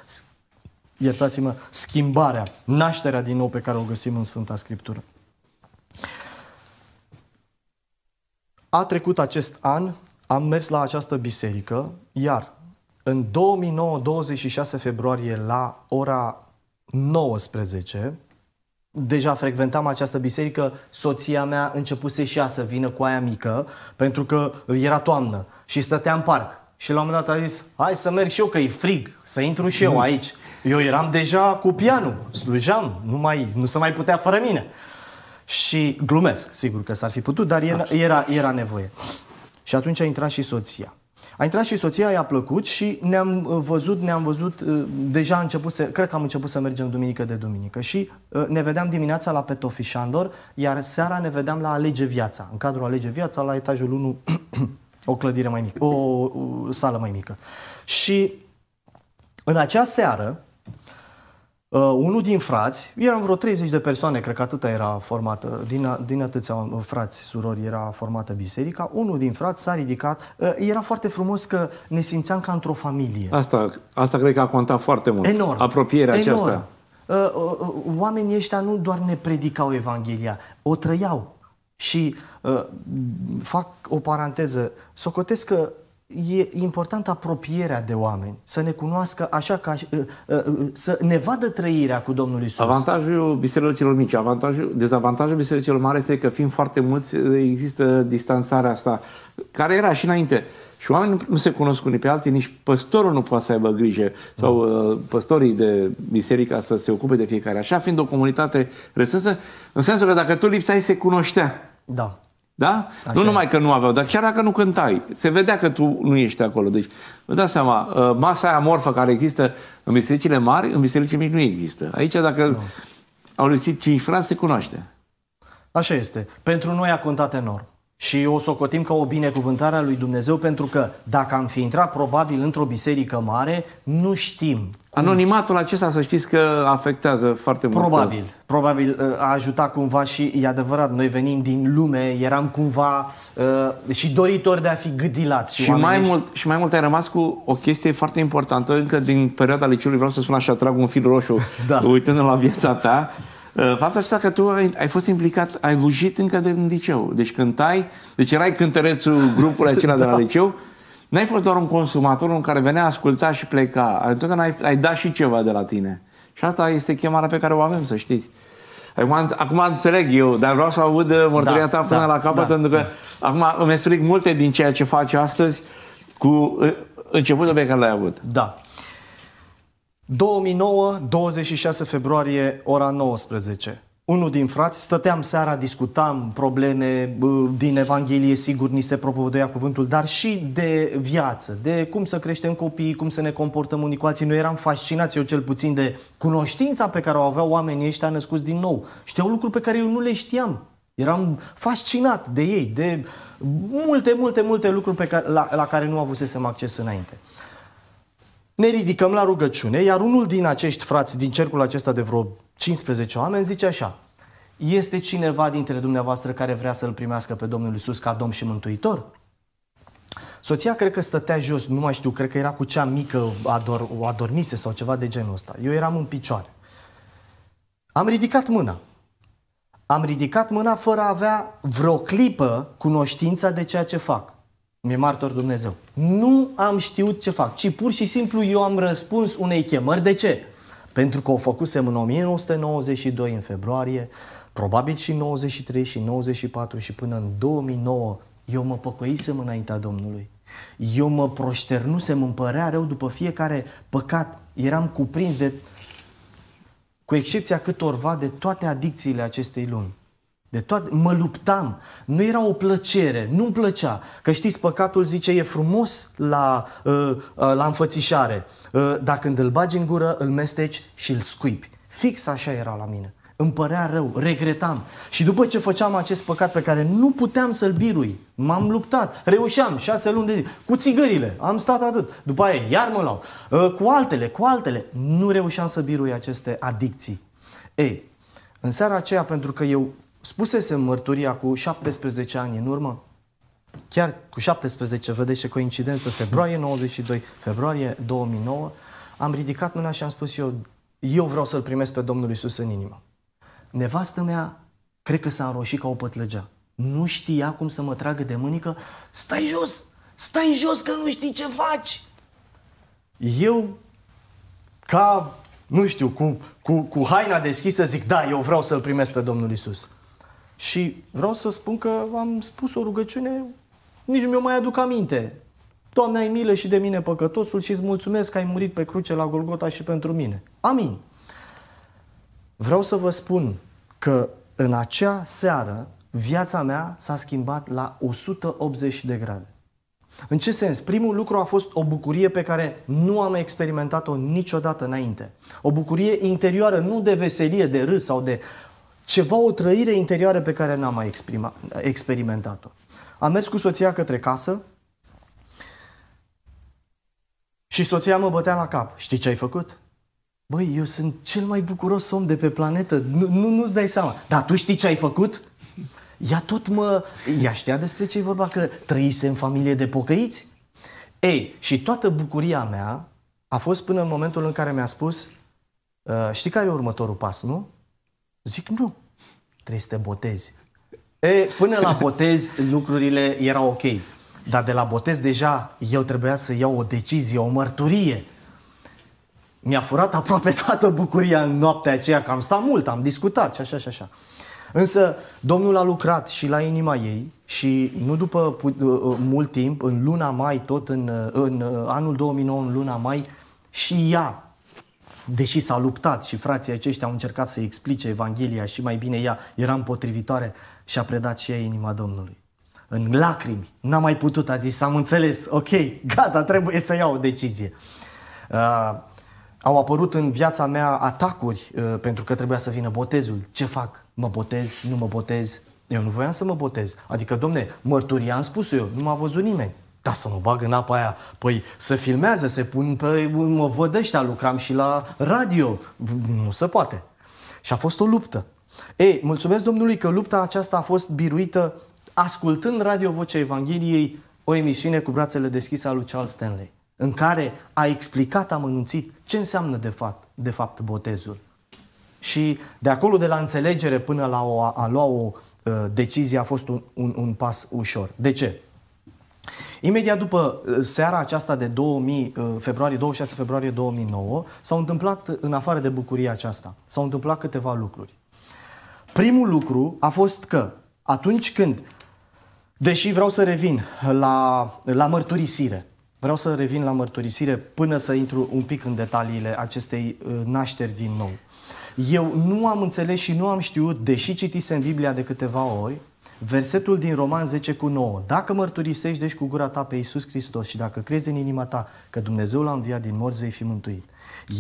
[SPEAKER 2] iertați-mă, schimbarea, nașterea din nou pe care o găsim în Sfânta Scriptură. A trecut acest an, am mers la această biserică, iar în 2009, 26 februarie, la ora 19, deja frecventam această biserică, soția mea începuse și ea să vină cu aia mică, pentru că era toamnă și stătea în parc. Și la un moment dat a zis, hai să merg și eu că e frig, să intru și eu aici. Eu eram deja cu pianul, slujeam, nu, mai, nu se mai putea fără mine. Și glumesc, sigur că s-ar fi putut, dar era, era, era nevoie. Și atunci a intrat și soția. A intrat și soția, i-a plăcut și ne-am uh, văzut, ne-am văzut, uh, deja început să, cred că am început să mergem duminică de duminică și uh, ne vedeam dimineața la Petofișandor, iar seara ne vedeam la Alege Viața, în cadrul Alege Viața, la etajul 1, o clădire mai mică, o, o sală mai mică. Și în acea seară, Uh, unul din frați, eram vreo 30 de persoane, cred că atâta era formată, uh, din, din atâția uh, frați, surori, era formată biserica, unul din frați s-a ridicat, uh, era foarte frumos că ne simțeam ca într-o familie.
[SPEAKER 1] Asta, asta cred că a contat foarte mult, enorm, apropierea enorm. aceasta.
[SPEAKER 2] Uh, uh oamenii ăștia nu doar ne predicau Evanghelia, o trăiau. Și fac o paranteză, socotesc că e important apropierea de oameni, să ne cunoască așa ca uh, uh, uh, să ne vadă trăirea cu Domnul Isus. Avantajul
[SPEAKER 1] bisericilor mici, avantajul, dezavantajul bisericilor mari este că fiind foarte mulți există distanțarea asta, care era și înainte. Și oamenii nu se cunosc unii pe alții, nici păstorul nu poate să aibă grijă da. sau da. păstorii de biserica să se ocupe de fiecare. Așa fiind o comunitate răsăsă, în sensul că dacă tu lipsai, se cunoștea. Da. Da? Așa. Nu numai că nu aveau, dar chiar dacă nu cântai, se vedea că tu nu ești acolo. Deci, vă dați seama, uh, masa aia morfă care există în bisericile mari, în bisericile mici nu există. Aici, dacă nu. au lăsit cinci frați, se cunoaște.
[SPEAKER 2] Așa este. Pentru noi a contat enorm. Și o socotim ca o binecuvântare a lui Dumnezeu pentru că dacă am fi intrat probabil într-o biserică mare, nu știm.
[SPEAKER 1] Cum... Anonimatul acesta să știți că afectează foarte mult. Probabil, uh, probabil
[SPEAKER 2] uh, a ajutat cumva și e adevărat, noi venim din lume, eram cumva uh, și doritori de a fi gâdilați. Și, și mai, mult,
[SPEAKER 1] și mai mult ai rămas cu o chestie foarte importantă, încă din perioada liceului vreau să spun așa, trag un fil roșu, da. uitându-l la viața ta, Uh, faptul acesta că tu ai fost implicat, ai lujit încă de în liceu. Deci cântai, deci erai cântărețul grupului acela da. de la da. liceu, n-ai fost doar un consumator un care venea, asculta și pleca. Întotdeauna ai, ai dat și ceva de la tine. Și asta este chemarea pe care o avem, să știți. Acum, acum înțeleg eu, dar vreau să aud uh, mărturia da, ta până da, la capăt, da, pentru că da. acum îmi explic multe din ceea ce faci astăzi cu uh, începutul pe care l-ai avut. Da.
[SPEAKER 2] 2009, 26 februarie, ora 19. Unul din frați, stăteam seara, discutam probleme din Evanghelie, sigur, ni se propovăduia cuvântul, dar și de viață, de cum să creștem copiii, cum să ne comportăm unii cu alții. Noi eram fascinați, eu cel puțin, de cunoștința pe care o aveau oamenii ăștia născuți din nou. Știau lucruri pe care eu nu le știam. Eram fascinat de ei, de multe, multe, multe lucruri pe care, la, la care nu avusesem acces înainte ne ridicăm la rugăciune, iar unul din acești frați din cercul acesta de vreo 15 oameni zice așa, este cineva dintre dumneavoastră care vrea să-L primească pe Domnul Iisus ca Domn și Mântuitor? Soția cred că stătea jos, nu mai știu, cred că era cu cea mică, ador, o adormise sau ceva de genul ăsta. Eu eram în picioare. Am ridicat mâna. Am ridicat mâna fără a avea vreo clipă cunoștința de ceea ce fac. Mi-e martor Dumnezeu. Nu am știut ce fac, ci pur și simplu eu am răspuns unei chemări. De ce? Pentru că o făcusem în 1992, în februarie, probabil și 93 și 94 și până în 2009, eu mă păcăisem înaintea Domnului. Eu mă proșternusem, îmi părea rău după fiecare păcat. Eram cuprins de, cu excepția câtorva, de toate adicțiile acestei lumi. De toate, mă luptam. Nu era o plăcere, nu-mi plăcea. Că știți, păcatul zice e frumos la, uh, la înfățișare. Uh, dacă îl bagi în gură, îl mesteci și îl scuipi. Fix așa era la mine. Îmi părea rău, regretam. Și după ce făceam acest păcat pe care nu puteam să-l birui, m-am luptat, reușeam șase luni de zi, cu țigările, am stat atât. După aia iar mă luau, uh, cu altele, cu altele. Nu reușeam să birui aceste adicții. Ei, în seara aceea, pentru că eu spusese mărturia cu 17 ani în urmă, chiar cu 17, vedeți ce coincidență, februarie 92, februarie 2009, am ridicat mâna și am spus eu, eu vreau să-L primesc pe Domnul Isus în inimă. Nevastă mea, cred că s-a înroșit ca o pătlăgea. Nu știa cum să mă tragă de mânică, stai jos, stai jos că nu știi ce faci. Eu, ca, nu știu, cu, cu, cu haina deschisă, zic, da, eu vreau să-L primesc pe Domnul Isus. Și vreau să spun că am spus o rugăciune, nici mi-o mai aduc aminte. Doamne, ai milă și de mine păcătosul și îți mulțumesc că ai murit pe cruce la Golgota și pentru mine. Amin. Vreau să vă spun că în acea seară viața mea s-a schimbat la 180 de grade. În ce sens? Primul lucru a fost o bucurie pe care nu am experimentat-o niciodată înainte. O bucurie interioară, nu de veselie, de râs sau de ceva, o trăire interioară pe care n-am mai exprima, experimentat-o. Am mers cu soția către casă și soția mă bătea la cap. Știi ce ai făcut? Băi, eu sunt cel mai bucuros om de pe planetă. Nu, nu, nu-ți dai seama. Dar tu știi ce ai făcut? Ea tot mă... Ea știa despre ce-i vorba, că trăise în familie de pocăiți. Ei, și toată bucuria mea a fost până în momentul în care mi-a spus uh, știi care e următorul pas, nu? Zic, nu, trebuie să te botezi. E, până la botez, lucrurile erau ok. Dar de la botez deja eu trebuia să iau o decizie, o mărturie. Mi-a furat aproape toată bucuria în noaptea aceea, că am stat mult, am discutat și așa și așa. Însă Domnul a lucrat și la inima ei și nu după uh, uh, mult timp, în luna mai, tot în, uh, în anul 2009, în luna mai, și ea deși s-a luptat și frații aceștia au încercat să i explice Evanghelia și mai bine ea era împotrivitoare și a predat și ea inima Domnului. În lacrimi, n-a mai putut, a zis, am înțeles, ok, gata, trebuie să iau o decizie. Uh, au apărut în viața mea atacuri uh, pentru că trebuia să vină botezul. Ce fac? Mă botez? Nu mă botez? Eu nu voiam să mă botez. Adică, domne, mărturia am spus eu, nu m-a văzut nimeni. Da, să mă bag în apa aia. Păi să filmează, se pun pe... Păi, mă văd ăștia, lucram și la radio. Nu se poate. Și a fost o luptă. Ei, mulțumesc Domnului că lupta aceasta a fost biruită ascultând Radio Vocea Evangheliei, o emisiune cu brațele deschise a lui Charles Stanley, în care a explicat amănunțit ce înseamnă de fapt, de fapt botezul. Și de acolo, de la înțelegere până la o, a lua o uh, decizie, a fost un, un, un pas ușor. De ce? Imediat după uh, seara aceasta de 2000, uh, februarie, 26 februarie 2009, s-au întâmplat, în afară de bucuria aceasta, s-au întâmplat câteva lucruri. Primul lucru a fost că atunci când, deși vreau să revin la, la mărturisire, vreau să revin la mărturisire până să intru un pic în detaliile acestei uh, nașteri din nou. Eu nu am înțeles și nu am știut, deși citisem Biblia de câteva ori, Versetul din Roman 10 cu 9. Dacă mărturisești deci cu gura ta pe Iisus Hristos și dacă crezi în inima ta că Dumnezeu l-a înviat din morți, vei fi mântuit.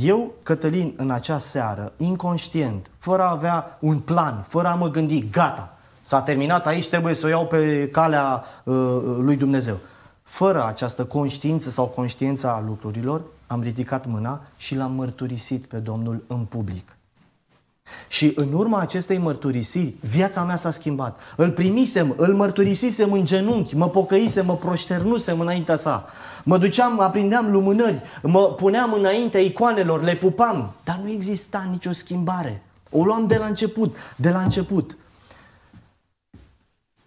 [SPEAKER 2] Eu, Cătălin, în acea seară, inconștient, fără a avea un plan, fără a mă gândi, gata, s-a terminat aici, trebuie să o iau pe calea uh, lui Dumnezeu. Fără această conștiință sau conștiința a lucrurilor, am ridicat mâna și l-am mărturisit pe Domnul în public. Și în urma acestei mărturisiri, viața mea s-a schimbat. Îl primisem, îl mărturisisem în genunchi, mă pocăisem, mă proșternusem înaintea sa. Mă duceam, aprindeam lumânări, mă puneam înaintea icoanelor, le pupam. Dar nu exista nicio schimbare. O luam de la început, de la început.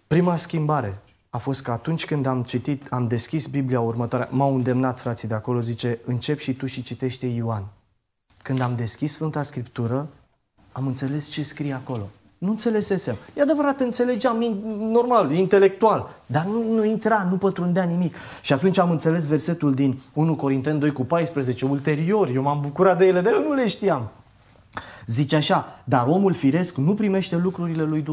[SPEAKER 2] Prima schimbare a fost că atunci când am citit, am deschis Biblia următoarea, m-au îndemnat frații de acolo, zice, încep și tu și citește Ioan. Când am deschis Sfânta Scriptură, am înțeles ce scrie acolo. Nu înțelesesem. E adevărat, înțelegeam normal, intelectual, dar nu, nu intra, nu pătrundea nimic. Și atunci am înțeles versetul din 1 Corinten 2 cu 14, ulterior, eu m-am bucurat de ele, dar eu nu le știam. Zice așa, dar omul firesc nu primește lucrurile lui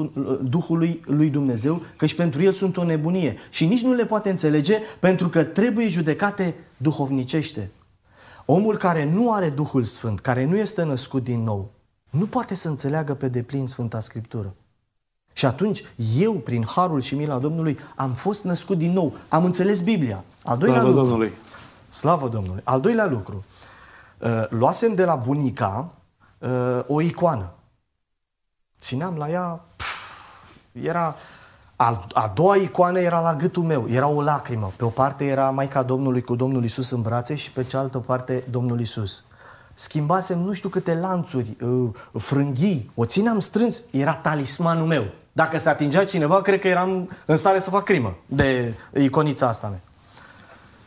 [SPEAKER 2] Duhului lui Dumnezeu, căci pentru el sunt o nebunie și nici nu le poate înțelege pentru că trebuie judecate duhovnicește. Omul care nu are Duhul Sfânt, care nu este născut din nou, nu poate să înțeleagă pe deplin Sfânta Scriptură. Și atunci eu, prin harul și mila Domnului, am fost născut din nou. Am înțeles Biblia. Al doilea Slavă lucru. Domnului. Slavă Domnului. Al doilea lucru. Uh, luasem de la bunica uh, o icoană. Țineam la ea... Pf, era... A, a doua icoană era la gâtul meu, era o lacrimă. Pe o parte era Maica Domnului cu Domnul Isus în brațe și pe cealaltă parte Domnul Isus schimbasem nu știu câte lanțuri, uh, frânghii, o țineam strâns, era talismanul meu. Dacă se atingea cineva, cred că eram în stare să fac crimă de iconița asta mea.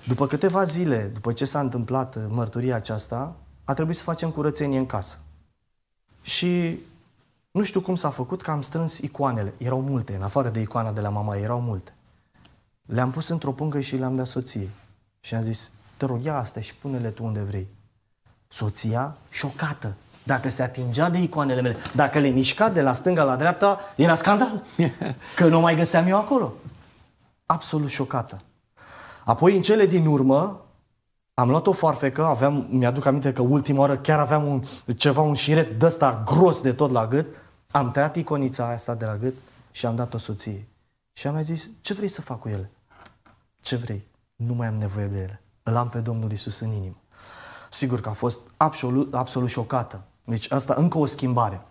[SPEAKER 2] După câteva zile, după ce s-a întâmplat uh, mărturia aceasta, a trebuit să facem curățenie în casă. Și nu știu cum s-a făcut, că am strâns icoanele. Erau multe, în afară de icoana de la mama, erau multe. Le-am pus într-o pungă și le-am dat soției. Și am zis, te rog, ia astea și pune-le tu unde vrei. Soția șocată. Dacă se atingea de icoanele mele, dacă le mișca de la stânga la dreapta, era scandal. Că nu mai găseam eu acolo. Absolut șocată. Apoi, în cele din urmă, am luat o farfecă, aveam, mi-aduc aminte că ultima oară chiar aveam un, ceva, un șiret de ăsta gros de tot la gât, am tăiat iconița asta de la gât și am dat-o soției. Și am mai zis, ce vrei să fac cu ele? Ce vrei? Nu mai am nevoie de ele. Îl am pe Domnul Isus în inimă sigur că a fost absolut, absolut șocată. Deci asta încă o schimbare.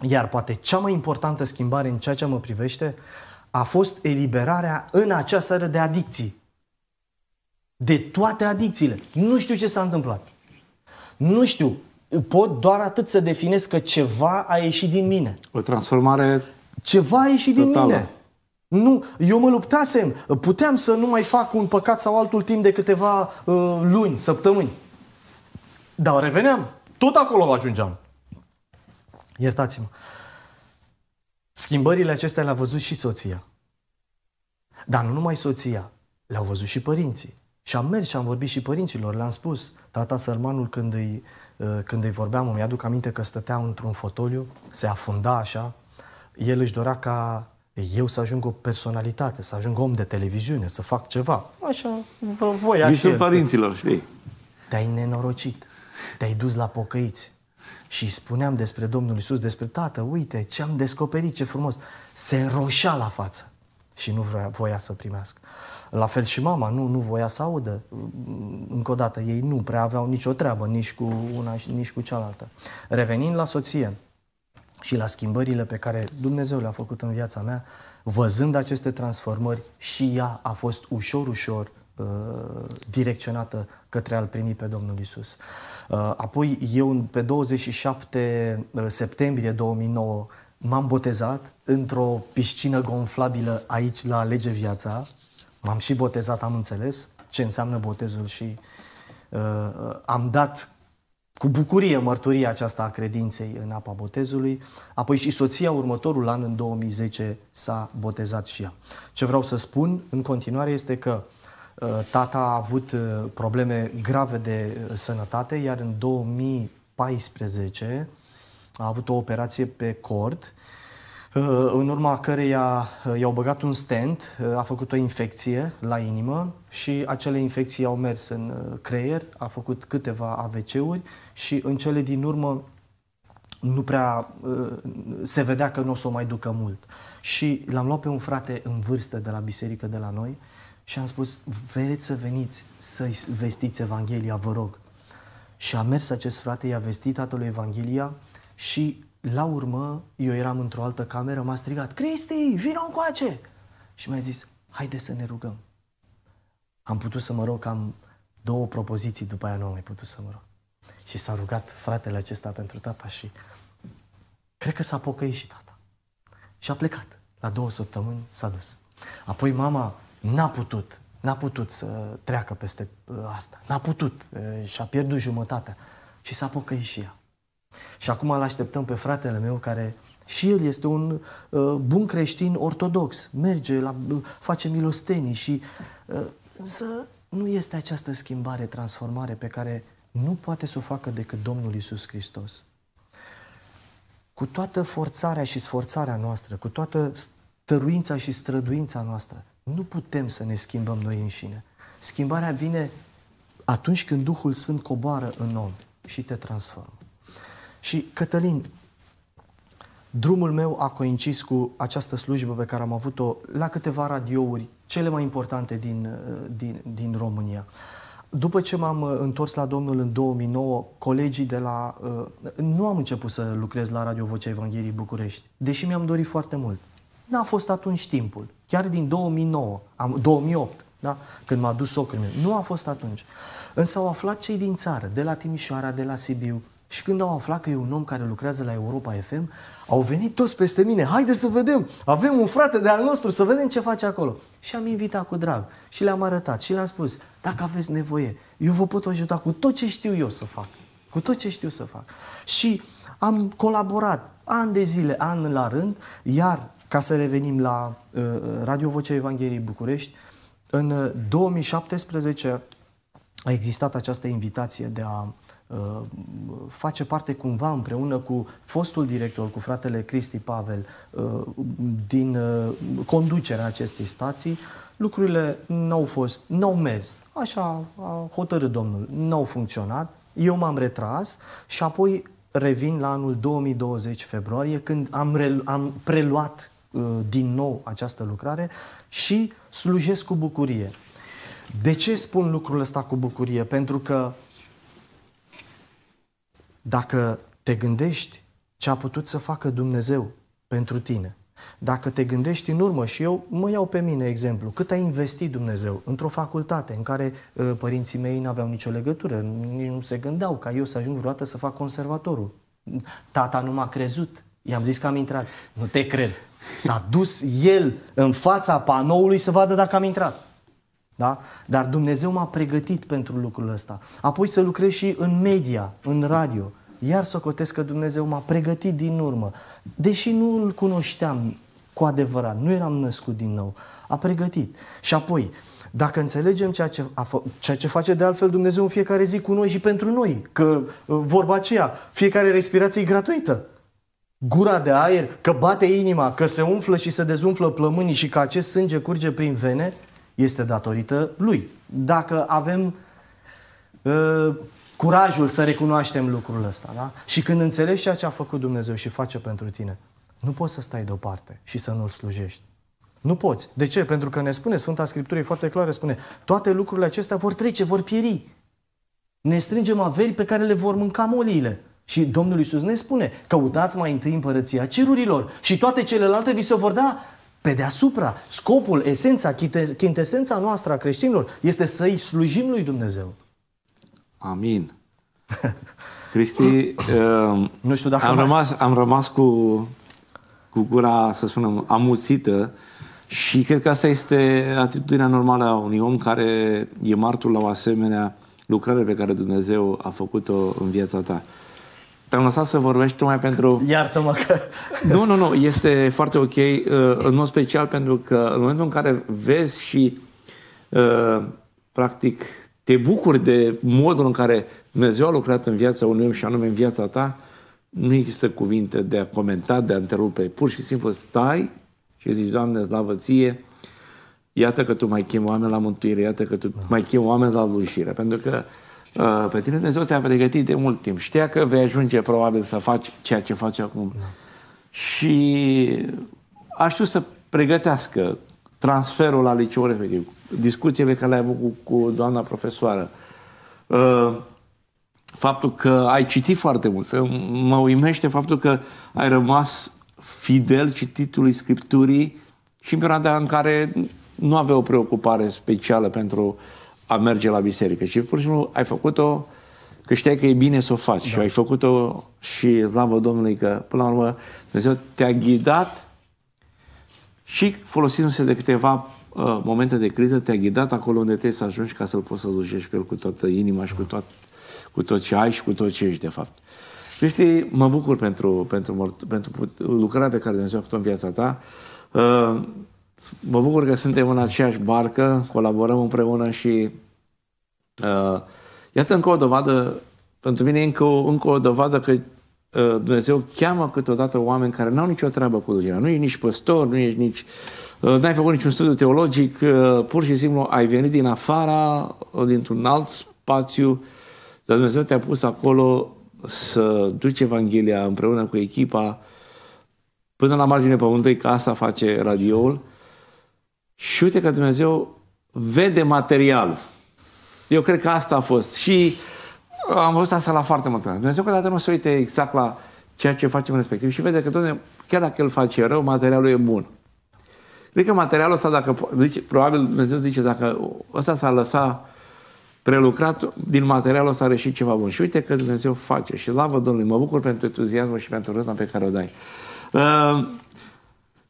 [SPEAKER 2] Iar poate cea mai importantă schimbare în ceea ce mă privește a fost eliberarea în acea seară de adicții. De toate adicțiile. Nu știu ce s-a întâmplat. Nu știu. Pot doar atât să definesc că ceva a ieșit din mine. O
[SPEAKER 1] transformare
[SPEAKER 2] Ceva a ieșit totală. din mine. Nu, eu mă luptasem. Puteam să nu mai fac un păcat sau altul timp de câteva uh, luni, săptămâni. Dar reveneam. Tot acolo ajungeam. Iertați-mă. Schimbările acestea le-a văzut și soția. Dar nu numai soția, le-au văzut și părinții. Și am mers și am vorbit și părinților, le-am spus. Tata sărmanul când îi, uh, când îi vorbeam, îmi aduc aminte că stătea într-un fotoliu, se afunda așa. El își dorea ca eu să ajung o personalitate, să ajung om de televiziune, să fac ceva. Așa, voia Nici și el. părinților, să... știi. Te-ai nenorocit te-ai dus la pocăiți. Și spuneam despre Domnul Isus, despre Tată, uite ce am descoperit, ce frumos. Se roșea la față și nu voia, voia să primească. La fel și mama, nu, nu voia să audă. Încă o dată, ei nu prea aveau nicio treabă, nici cu una, nici cu cealaltă. Revenind la soție și la schimbările pe care Dumnezeu le-a făcut în viața mea, văzând aceste transformări, și ea a fost ușor, ușor Uh, direcționată către a-L primi pe Domnul Isus. Uh, apoi eu pe 27 uh, septembrie 2009 m-am botezat într-o piscină gonflabilă aici la Lege Viața. M-am și botezat, am înțeles ce înseamnă botezul și uh, am dat cu bucurie mărturia aceasta a credinței în apa botezului. Apoi și soția următorul an, în 2010, s-a botezat și ea. Ce vreau să spun în continuare este că Uh, tata a avut uh, probleme grave de uh, sănătate, iar în 2014 a avut o operație pe cord, în urma căreia i-au băgat un stent, a făcut o infecție la inimă și acele infecții au mers în creier, a făcut câteva AVC-uri și în cele din urmă nu prea se vedea că nu o să o mai ducă mult. Și l-am luat pe un frate în vârstă de la biserică de la noi, și am spus, vreți să veniți să vestiți Evanghelia, vă rog. Și a mers acest frate, i-a vestit tatălui Evanghelia și la urmă, eu eram într-o altă cameră, m-a strigat, Cristi, vină încoace! Și mi-a zis, haide să ne rugăm. Am putut să mă rog, am două propoziții, după aia nu am mai putut să mă rog. Și s-a rugat fratele acesta pentru tata și cred că s-a pocăit și tata. Și a plecat. La două săptămâni s-a dus. Apoi mama N-a putut. N-a putut să treacă peste uh, asta. N-a putut. Uh, și-a pierdut jumătatea. Și s-a pocăit și ea. Și acum îl așteptăm pe fratele meu care și el este un uh, bun creștin ortodox. Merge, la, uh, face milostenii și... Uh, însă nu este această schimbare, transformare pe care nu poate să o facă decât Domnul Isus Hristos. Cu toată forțarea și sforțarea noastră, cu toată stăruința și străduința noastră, nu putem să ne schimbăm noi înșine. Schimbarea vine atunci când Duhul Sfânt coboară în om și te transformă. Și, Cătălin, drumul meu a coincis cu această slujbă pe care am avut-o la câteva radiouri, cele mai importante din, uh, din, din România. După ce m-am uh, întors la Domnul în 2009, colegii de la... Uh, nu am început să lucrez la Radio Vocea Evangheliei București, deși mi-am dorit foarte mult. N-a fost atunci timpul. Chiar din 2009, am, 2008, da? când m-a dus socrul meu. Nu a fost atunci. Însă au aflat cei din țară, de la Timișoara, de la Sibiu. Și când au aflat că e un om care lucrează la Europa FM, au venit toți peste mine. Haide să vedem! Avem un frate de al nostru, să vedem ce face acolo. Și am invitat cu drag și le-am arătat și le-am spus, dacă aveți nevoie, eu vă pot ajuta cu tot ce știu eu să fac. Cu tot ce știu să fac. Și am colaborat an de zile, an la rând, iar ca să revenim la uh, uh, Radio Vocea Evangheliei București, în 2017 uh, a existat această invitație de a face parte cumva împreună cu fostul director, cu fratele Cristi Pavel, din conducerea acestei stații, lucrurile n-au fost, n-au mers. Așa a hotărât domnul, n-au funcționat. Eu m-am retras și apoi revin la anul 2020 februarie când am, relu- am preluat Uh, din nou această lucrare și slujesc cu bucurie. De ce spun lucrul ăsta cu bucurie? Pentru că dacă te gândești ce a putut să facă Dumnezeu pentru tine, dacă te gândești în urmă, și eu mă iau pe mine exemplu, cât a investit Dumnezeu într-o facultate în care uh, părinții mei nu aveau nicio legătură, nici nu se gândeau ca eu să ajung vreodată să fac conservatorul. Tata nu m-a crezut I-am zis că am intrat. Nu te cred. S-a dus el în fața panoului să vadă dacă am intrat. Da? Dar Dumnezeu m-a pregătit pentru lucrul ăsta. Apoi să lucrez și în media, în radio. Iar să socotesc că Dumnezeu m-a pregătit din urmă. Deși nu îl cunoșteam cu adevărat, nu eram născut din nou, a pregătit. Și apoi, dacă înțelegem ceea ce, a ceea ce face de altfel Dumnezeu în fiecare zi cu noi și pentru noi, că uh, vorba aceea, fiecare respirație e gratuită gura de aer, că bate inima, că se umflă și se dezumflă plămânii și că acest sânge curge prin vene, este datorită lui. Dacă avem uh, curajul să recunoaștem lucrul ăsta, da? Și când înțelegi ceea ce a făcut Dumnezeu și face pentru tine, nu poți să stai deoparte și să nu-L slujești. Nu poți. De ce? Pentru că ne spune Sfânta Scriptură, e foarte clară, spune, toate lucrurile acestea vor trece, vor pieri. Ne strângem averi pe care le vor mânca moliile. Și Domnul Iisus ne spune, căutați mai întâi împărăția cerurilor și toate celelalte vi se vor da pe deasupra. Scopul, esența, chintesența noastră a creștinilor este să-i slujim lui Dumnezeu.
[SPEAKER 1] Amin. Cristi, ehm, nu știu dacă am, mai... rămas, am rămas cu, cu gura, să spunem, amuțită și cred că asta este atitudinea normală a unui om care e martul la o asemenea lucrare pe care Dumnezeu a făcut-o în viața ta. Te-am lăsat să vorbești tocmai pentru... Iartă-mă că... Nu, nu, nu, este foarte ok, uh, în mod special pentru că în momentul în care vezi și uh, practic te bucuri de modul în care Dumnezeu a lucrat în viața unui om și anume în viața ta, nu există cuvinte de a comenta, de a întrerupe. Pur și simplu stai și zici, Doamne, slavă ție, iată că Tu mai chem oameni la mântuire, iată că Tu mai chem oameni la lușire. Pentru că uh, Uh, pe tine. Dumnezeu te-a pregătit de mult timp. Știa că vei ajunge probabil să faci ceea ce faci acum. Da. Și a știut să pregătească transferul la liceu respectiv, discuțiile care le-ai avut cu, cu doamna profesoară, uh, faptul că ai citit foarte mult. Mă uimește faptul că ai rămas fidel cititului Scripturii și în perioada în care nu avea o preocupare specială pentru uh, a merge la biserică, Și pur și simplu ai făcut-o că știai că e bine să o faci da. și ai făcut-o și slavă Domnului că, până la urmă, Dumnezeu te-a ghidat și folosindu-se de câteva uh, momente de criză, te-a ghidat acolo unde trebuie să ajungi ca să-L poți să slujești pe El cu toată inima și cu da. tot, cu tot ce ai și cu tot ce ești, de fapt. Cristi, mă bucur pentru, pentru, pentru lucrarea pe care Dumnezeu a făcut-o în viața ta. Uh, Mă bucur că suntem în aceeași barcă, colaborăm împreună și uh, iată încă o dovadă, pentru mine încă o, încă o dovadă că uh, Dumnezeu cheamă câteodată oameni care n-au nicio treabă cu Dumnezeu. Nu ești nici păstor, nu ești nici... Uh, n-ai făcut niciun studiu teologic, uh, pur și simplu ai venit din afara, uh, dintr-un alt spațiu, dar Dumnezeu te-a pus acolo să duci Evanghelia împreună cu echipa până la marginea pământului, că asta face radioul și uite că Dumnezeu vede materialul. Eu cred că asta a fost. Și am văzut asta la foarte multe ori. Dumnezeu câteodată nu se uite exact la ceea ce facem respectiv și vede că, doamne, chiar dacă el face rău, materialul e bun. Cred că materialul ăsta, dacă, zice, probabil Dumnezeu zice, dacă ăsta s-a lăsat prelucrat, din materialul ăsta a reșit ceva bun. Și uite că Dumnezeu face. Și lavă Domnului, mă bucur pentru entuziasmul și pentru râna pe care o dai. Uh,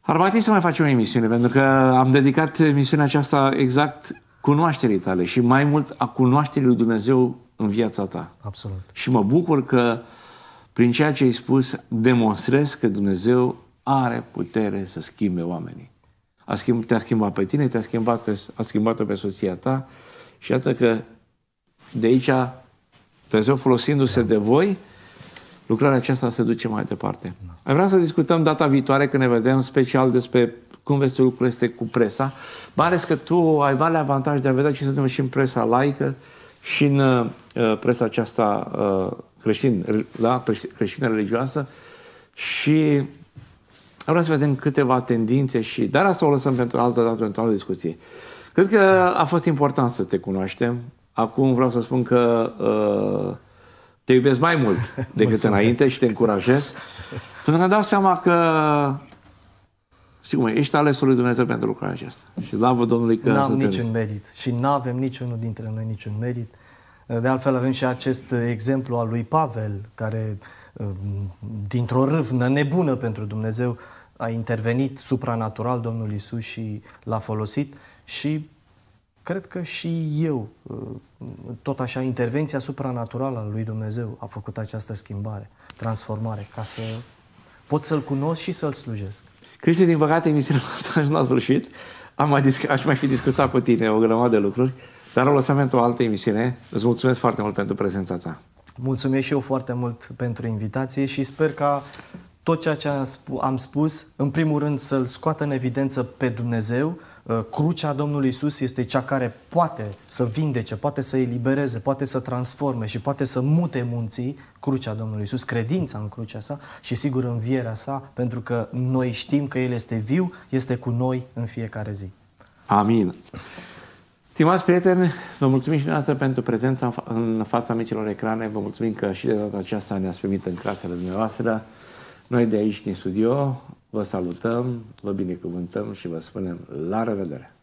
[SPEAKER 1] ar mai trebui să mai facem o emisiune, pentru că am dedicat emisiunea aceasta exact cunoașterii tale și mai mult a cunoașterii lui Dumnezeu în viața ta. Absolut. Și mă bucur că prin ceea ce ai spus demonstrez că Dumnezeu are putere să schimbe oamenii. A schimb, te-a schimbat pe tine, te-a schimbat pe, a schimbat-o pe soția ta și iată că de aici Dumnezeu folosindu-se da. de voi lucrarea aceasta se duce mai departe. Da. Vreau să discutăm data viitoare când ne vedem special despre cum vezi lucrurile este cu presa, mai ales că tu ai mare avantaj de a vedea ce se întâmplă și în presa laică și în uh, presa aceasta uh, creștin, da? creștină religioasă și vreau să vedem câteva tendințe și... Dar asta o lăsăm pentru altă dată, pentru altă discuție. Cred că a fost important să te cunoaștem. Acum vreau să spun că uh, te iubesc mai mult decât Mulțumesc. înainte și te încurajez. Pentru că dau seama că sigur Ești alesul lui Dumnezeu pentru lucrarea aceasta. Și slavă Domnului că... N-am niciun
[SPEAKER 2] merit. Și nu avem niciunul dintre noi niciun merit. De altfel avem și acest exemplu al lui Pavel, care um, dintr-o râvnă nebună pentru Dumnezeu a intervenit supranatural Domnul Isus și l-a folosit și cred că și eu, uh, tot așa, intervenția supranaturală a lui Dumnezeu a făcut această schimbare, transformare, ca să pot să-L cunosc și să-L slujesc.
[SPEAKER 1] Cristi, din păcate, emisiunea noastră nu a sfârșit. Am mai disc- aș mai fi discutat cu tine o grămadă de lucruri, dar o lăsăm pentru o altă emisiune. Îți mulțumesc foarte mult pentru prezența ta.
[SPEAKER 2] Mulțumesc și eu foarte mult pentru invitație și sper ca tot ceea ce am spus, în primul rând să-L scoată în evidență pe Dumnezeu. Uh, crucea Domnului Isus este cea care poate să vindece, poate să elibereze, poate să transforme și poate să mute munții crucea Domnului Isus, credința în crucea sa și sigur învierea sa, pentru că noi știm că El este viu, este cu noi în fiecare zi.
[SPEAKER 1] Amin. Stimați prieteni, vă mulțumim și dumneavoastră pentru prezența în fața micilor ecrane. Vă mulțumim că și de data aceasta ne-ați primit în clasele dumneavoastră. Noi de aici, din studio, vă salutăm, vă binecuvântăm și vă spunem la revedere!